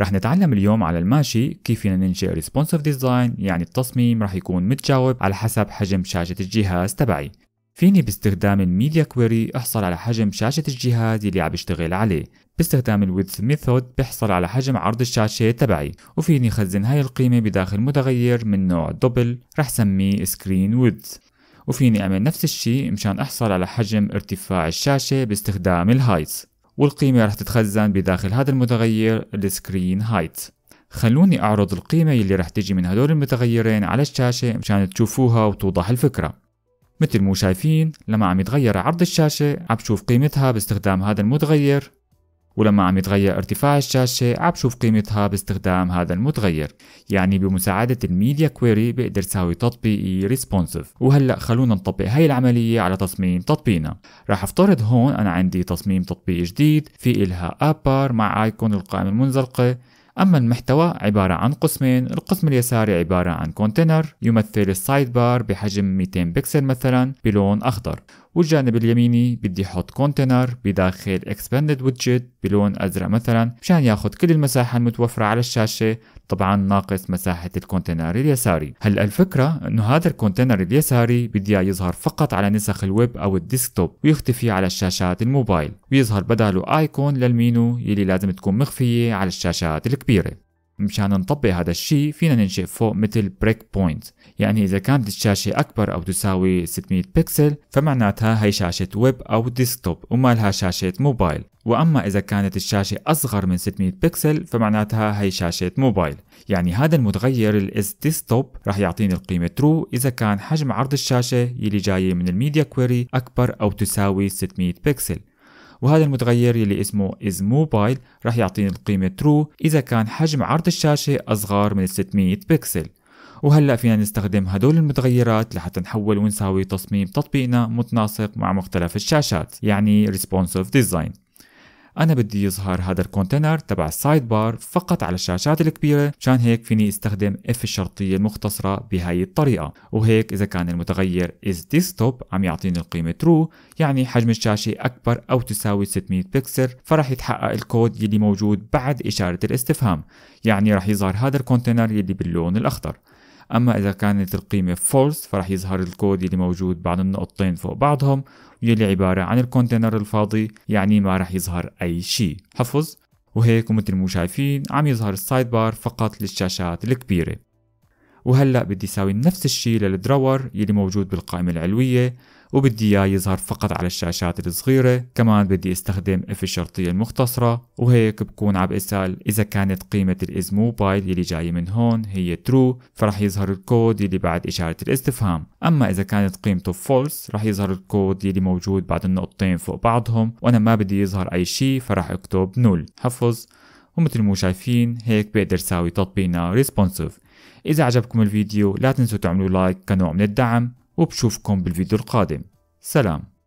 رح نتعلم اليوم على الماشي كيف فينا ننشئ ريسبونسيف ديزاين يعني التصميم رح يكون متجاوب على حسب حجم شاشة الجهاز تبعي فيني باستخدام الميديا كويري احصل على حجم شاشة الجهاز اللي عم بشتغل عليه باستخدام الويدث ميثود بحصل على حجم عرض الشاشة تبعي وفيني خزن هاي القيمة بداخل متغير من نوع دبل رح سميه سكرين ويدث وفيني اعمل نفس الشيء مشان احصل على حجم ارتفاع الشاشة باستخدام الهايتس والقيمة رح تتخزن بداخل هذا المتغير السكرين هايت خلوني أعرض القيمة اللي رح تجي من هدول المتغيرين على الشاشة مشان تشوفوها وتوضح الفكرة مثل مو شايفين لما عم يتغير عرض الشاشة عم بشوف قيمتها باستخدام هذا المتغير ولما عم يتغير ارتفاع الشاشة عم بشوف قيمتها باستخدام هذا المتغير يعني بمساعدة الميديا كويري بقدر ساوي تطبيقي ريسبونسيف وهلأ خلونا نطبق هاي العملية على تصميم تطبيقنا راح افترض هون أنا عندي تصميم تطبيق جديد في إلها أبار مع آيكون القائمة المنزلقة أما المحتوى عبارة عن قسمين القسم اليساري عبارة عن كونتينر يمثل السايد بار بحجم 200 بكسل مثلا بلون أخضر والجانب اليميني بدي احط كونتينر بداخل اكسباندد ويدجت بلون ازرق مثلا مشان ياخذ كل المساحه المتوفره على الشاشه طبعا ناقص مساحه الكونتينر اليساري هلا الفكره انه هذا الكونتينر اليساري بدي اياه يظهر فقط على نسخ الويب او الديسكتوب ويختفي على الشاشات الموبايل ويظهر بداله ايكون للمينو يلي لازم تكون مخفيه على الشاشات الكبيره مشان نطبق هذا الشيء فينا ننشئ فوق مثل بريك بوينت يعني إذا كانت الشاشة أكبر أو تساوي 600 بكسل فمعناتها هي شاشة ويب أو ديسكتوب وما لها شاشة موبايل وأما إذا كانت الشاشة أصغر من 600 بكسل فمعناتها هي شاشة موبايل يعني هذا المتغير الاس ديسكتوب راح يعطيني القيمة ترو إذا كان حجم عرض الشاشة يلي جاية من الميديا كويري أكبر أو تساوي 600 بكسل وهذا المتغير يلي اسمه is mobile راح يعطيني القيمة true إذا كان حجم عرض الشاشة أصغر من 600 بكسل وهلا فينا نستخدم هدول المتغيرات لحتى نحول ونساوي تصميم تطبيقنا متناسق مع مختلف الشاشات يعني responsive design انا بدي يظهر هذا الكونتينر تبع السايد بار فقط على الشاشات الكبيره مشان هيك فيني استخدم اف الشرطيه المختصره بهاي الطريقه وهيك اذا كان المتغير از ديسكتوب عم يعطيني القيمه true يعني حجم الشاشه اكبر او تساوي 600 بكسل فرح يتحقق الكود يلي موجود بعد اشاره الاستفهام يعني رح يظهر هذا الكونتينر يلي باللون الاخضر أما إذا كانت القيمة false فرح يظهر الكود اللي موجود بعد النقطتين فوق بعضهم واللي عبارة عن الكونتينر الفاضي يعني ما رح يظهر أي شيء حفظ وهيك ومثل ما شايفين عم يظهر السايد بار فقط للشاشات الكبيرة وهلا بدي ساوي نفس الشيء للدراور يلي موجود بالقائمة العلوية وبدي اياه يظهر فقط على الشاشات الصغيرة كمان بدي استخدم اف الشرطية المختصرة وهيك بكون عم اسال اذا كانت قيمة الاز موبايل يلي جاي من هون هي ترو فرح يظهر الكود يلي بعد اشارة الاستفهام اما اذا كانت قيمته فولس رح يظهر الكود يلي موجود بعد النقطتين فوق بعضهم وانا ما بدي يظهر اي شيء فرح اكتب نول حفظ ومثل ما شايفين هيك بقدر ساوي تطبيقنا responsive إذا عجبكم الفيديو لا تنسوا تعملوا لايك كنوع من الدعم وبشوفكم بالفيديو القادم سلام